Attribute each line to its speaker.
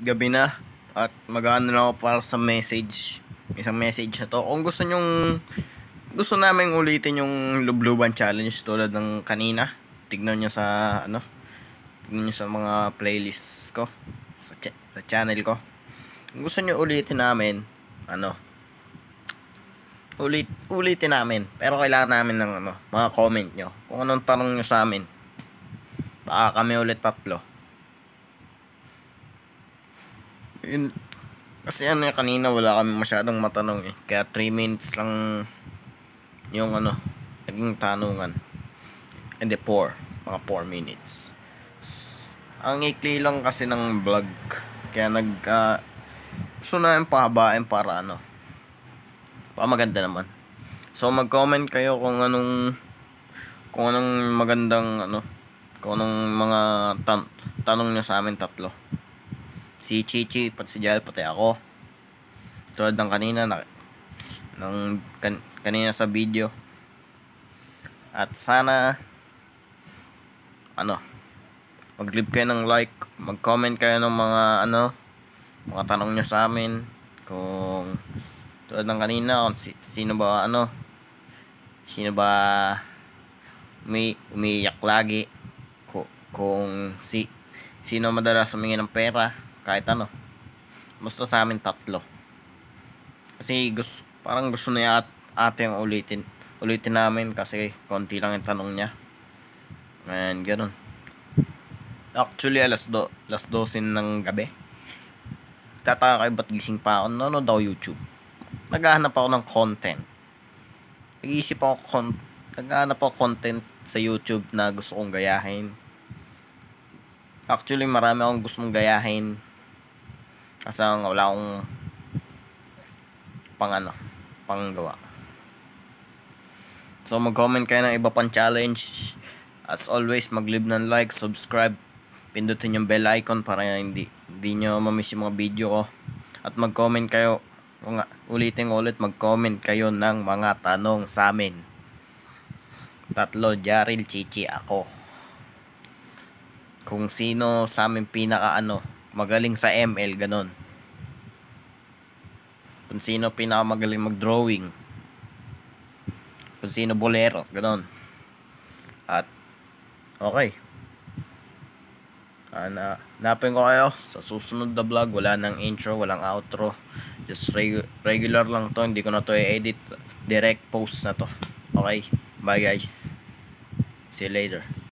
Speaker 1: gabi na at mag-ano na ako para sa message isang message na to kung gusto nyong gusto namin ulitin yung lubluban challenge tulad ng kanina tignan nyo sa ano tignan nyo sa mga playlist ko sa, ch- sa channel ko kung gusto nyo ulitin namin ano ulit ulitin namin pero kailangan namin ng ano mga comment nyo kung anong tanong nyo sa amin baka kami ulit tatlo in kasi ano kanina wala kami masyadong matanong eh. Kaya 3 minutes lang yung ano, naging tanungan. And the 4, mga 4 minutes. Ang ikli lang kasi ng vlog. Kaya nag, uh, gusto na yung pahabain para ano, para maganda naman. So mag-comment kayo kung anong, kung anong magandang ano, kung anong mga tan tanong nyo sa amin tatlo si Chichi, pati si Jal, pati ako. Tulad ng kanina, na, ng kan, kanina sa video. At sana, ano, mag-leave kayo ng like, mag-comment kayo ng mga, ano, mga tanong nyo sa amin. Kung, tulad ng kanina, kung si, sino ba, ano, sino ba, may umiiyak lagi. Kung, kung si, sino madalas humingi ng pera kahit ano basta sa amin tatlo kasi gusto parang gusto niya at ate yung ulitin ulitin namin kasi konti lang yung tanong niya and ganun actually alas do alas dosin ng gabi tataka kayo ba't gising pa ako no, no daw youtube naghahanap ako ng content nag-iisip ako content naghahanap ako content sa YouTube na gusto kong gayahin. Actually, marami akong gustong gayahin kasi wala akong pang ano, panggawa. So mag-comment kayo ng iba pang challenge. As always, mag-leave ng like, subscribe, pindutin yung bell icon para hindi, hindi nyo mamiss yung mga video ko. At mag-comment kayo, mga, ulitin ulit, mag-comment kayo ng mga tanong sa amin. Tatlo, Jaril, Chichi, ako. Kung sino sa amin pinaka ano, magaling sa ML, ganun. Kung sino pinakamagaling mag-drawing. Kung sino bolero, ganun. At, okay. Uh, na, napin ko kayo sa susunod na vlog. Wala nang intro, walang outro. Just regu regular lang to. Hindi ko na to i-edit. Direct post na to. Okay. Bye guys. See you later.